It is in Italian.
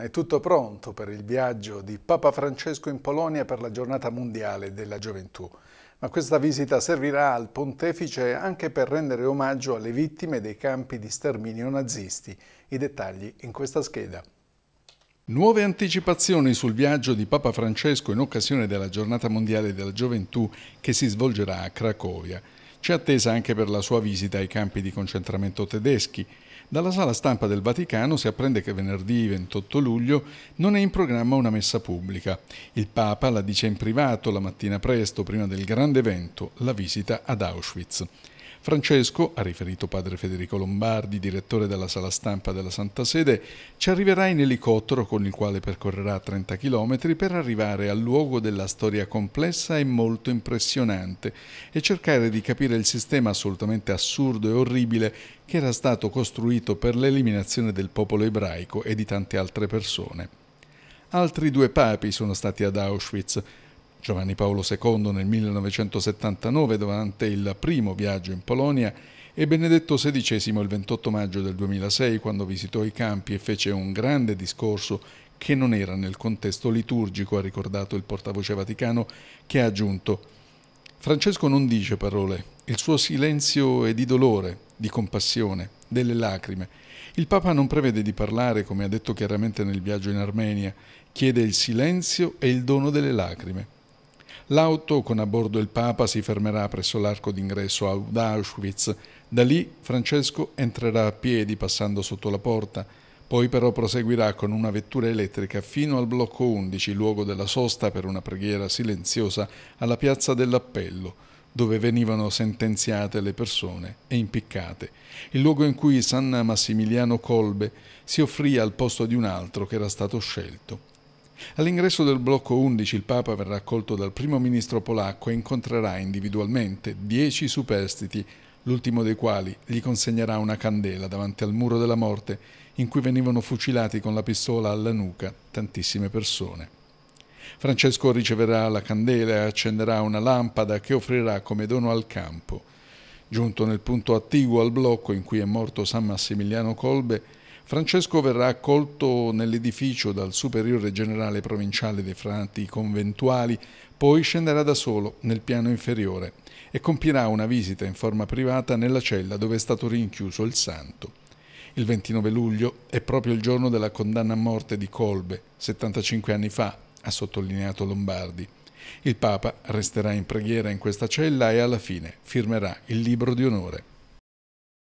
è tutto pronto per il viaggio di Papa Francesco in Polonia per la giornata mondiale della gioventù. Ma questa visita servirà al pontefice anche per rendere omaggio alle vittime dei campi di sterminio nazisti. I dettagli in questa scheda. Nuove anticipazioni sul viaggio di Papa Francesco in occasione della giornata mondiale della gioventù che si svolgerà a Cracovia. C'è attesa anche per la sua visita ai campi di concentramento tedeschi dalla sala stampa del Vaticano si apprende che venerdì 28 luglio non è in programma una messa pubblica. Il Papa la dice in privato la mattina presto, prima del grande evento, la visita ad Auschwitz. Francesco, ha riferito padre Federico Lombardi, direttore della sala stampa della Santa Sede, ci arriverà in elicottero con il quale percorrerà 30 km per arrivare al luogo della storia complessa e molto impressionante e cercare di capire il sistema assolutamente assurdo e orribile che era stato costruito per l'eliminazione del popolo ebraico e di tante altre persone. Altri due papi sono stati ad Auschwitz, Giovanni Paolo II nel 1979 durante il primo viaggio in Polonia e Benedetto XVI il 28 maggio del 2006 quando visitò i campi e fece un grande discorso che non era nel contesto liturgico, ha ricordato il portavoce vaticano, che ha aggiunto Francesco non dice parole, il suo silenzio è di dolore, di compassione, delle lacrime. Il Papa non prevede di parlare, come ha detto chiaramente nel viaggio in Armenia, chiede il silenzio e il dono delle lacrime. L'auto con a bordo il Papa si fermerà presso l'arco d'ingresso ad Auschwitz. Da lì Francesco entrerà a piedi passando sotto la porta. Poi però proseguirà con una vettura elettrica fino al blocco 11, luogo della sosta per una preghiera silenziosa alla piazza dell'appello, dove venivano sentenziate le persone e impiccate, il luogo in cui San Massimiliano Colbe si offrì al posto di un altro che era stato scelto. All'ingresso del blocco 11 il Papa verrà accolto dal primo ministro polacco e incontrerà individualmente dieci superstiti, l'ultimo dei quali gli consegnerà una candela davanti al muro della morte in cui venivano fucilati con la pistola alla nuca tantissime persone. Francesco riceverà la candela e accenderà una lampada che offrirà come dono al campo. Giunto nel punto attiguo al blocco in cui è morto San Massimiliano Colbe, Francesco verrà accolto nell'edificio dal superiore generale provinciale dei frati conventuali, poi scenderà da solo nel piano inferiore e compirà una visita in forma privata nella cella dove è stato rinchiuso il santo. Il 29 luglio è proprio il giorno della condanna a morte di Colbe, 75 anni fa, ha sottolineato Lombardi. Il Papa resterà in preghiera in questa cella e alla fine firmerà il libro di onore.